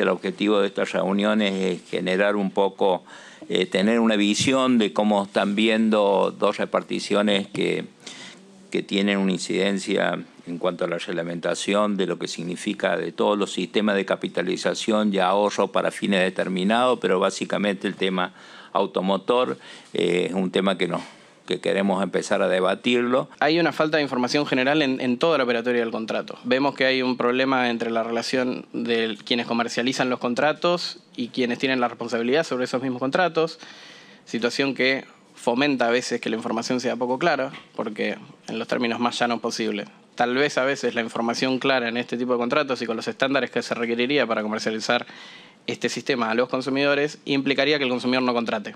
el objetivo de estas reuniones es generar un poco, eh, tener una visión de cómo están viendo dos reparticiones que, que tienen una incidencia en cuanto a la reglamentación de lo que significa de todos los sistemas de capitalización y ahorro para fines determinados, pero básicamente el tema automotor eh, es un tema que nos que queremos empezar a debatirlo. Hay una falta de información general en, toda la operatoria del contrato. Vemos que hay un problema entre la relación de quienes comercializan los contratos y quienes tienen la responsabilidad sobre esos mismos contratos, situación que fomenta a veces que la información sea poco clara, porque en los términos más llanos posible. tal vez a veces la información clara en este tipo de contratos y con los estándares que se requeriría para comercializar este sistema a los consumidores implicaría que el consumidor no contrate.